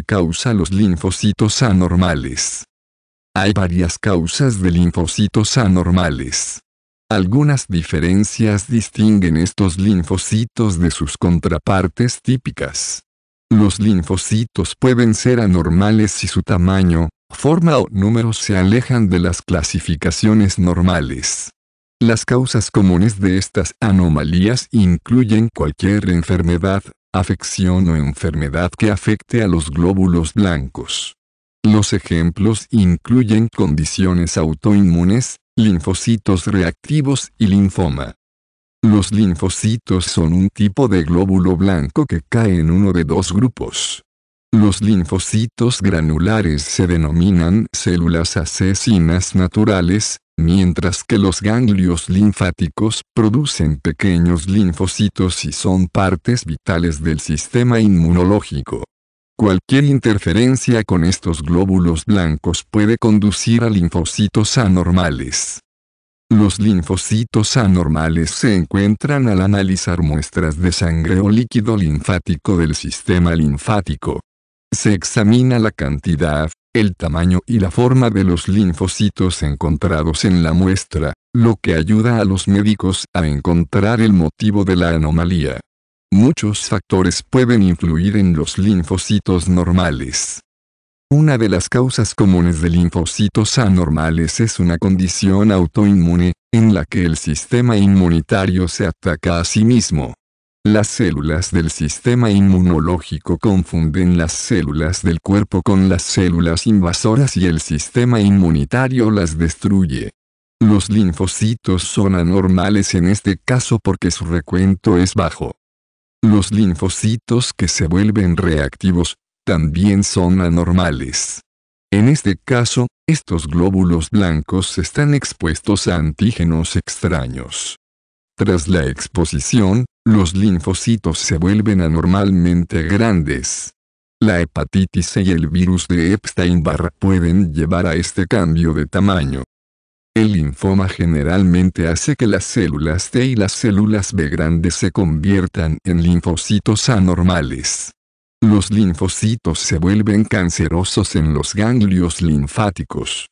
causa los linfocitos anormales. Hay varias causas de linfocitos anormales. Algunas diferencias distinguen estos linfocitos de sus contrapartes típicas. Los linfocitos pueden ser anormales si su tamaño, forma o número se alejan de las clasificaciones normales. Las causas comunes de estas anomalías incluyen cualquier enfermedad, afección o enfermedad que afecte a los glóbulos blancos. Los ejemplos incluyen condiciones autoinmunes, linfocitos reactivos y linfoma. Los linfocitos son un tipo de glóbulo blanco que cae en uno de dos grupos. Los linfocitos granulares se denominan células asesinas naturales, mientras que los ganglios linfáticos producen pequeños linfocitos y son partes vitales del sistema inmunológico. Cualquier interferencia con estos glóbulos blancos puede conducir a linfocitos anormales. Los linfocitos anormales se encuentran al analizar muestras de sangre o líquido linfático del sistema linfático. Se examina la cantidad, el tamaño y la forma de los linfocitos encontrados en la muestra, lo que ayuda a los médicos a encontrar el motivo de la anomalía. Muchos factores pueden influir en los linfocitos normales. Una de las causas comunes de linfocitos anormales es una condición autoinmune, en la que el sistema inmunitario se ataca a sí mismo. Las células del sistema inmunológico confunden las células del cuerpo con las células invasoras y el sistema inmunitario las destruye. Los linfocitos son anormales en este caso porque su recuento es bajo. Los linfocitos que se vuelven reactivos, también son anormales. En este caso, estos glóbulos blancos están expuestos a antígenos extraños. Tras la exposición, los linfocitos se vuelven anormalmente grandes. La hepatitis C y el virus de Epstein-Barr pueden llevar a este cambio de tamaño. El linfoma generalmente hace que las células T y las células B grandes se conviertan en linfocitos anormales. Los linfocitos se vuelven cancerosos en los ganglios linfáticos.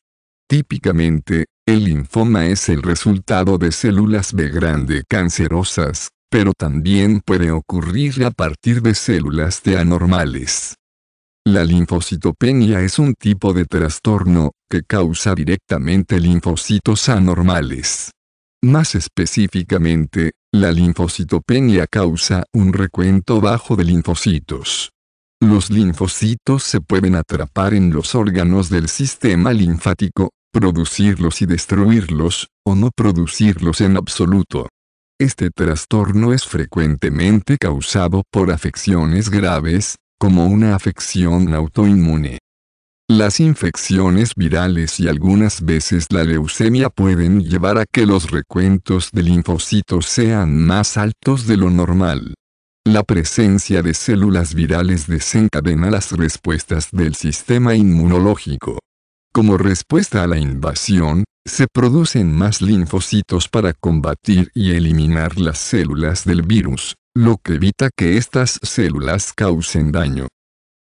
Típicamente, el linfoma es el resultado de células B grande cancerosas, pero también puede ocurrir a partir de células de anormales. La linfocitopenia es un tipo de trastorno que causa directamente linfocitos anormales. Más específicamente, la linfocitopenia causa un recuento bajo de linfocitos. Los linfocitos se pueden atrapar en los órganos del sistema linfático, producirlos y destruirlos, o no producirlos en absoluto. Este trastorno es frecuentemente causado por afecciones graves, como una afección autoinmune. Las infecciones virales y algunas veces la leucemia pueden llevar a que los recuentos de linfocitos sean más altos de lo normal. La presencia de células virales desencadena las respuestas del sistema inmunológico. Como respuesta a la invasión, se producen más linfocitos para combatir y eliminar las células del virus, lo que evita que estas células causen daño.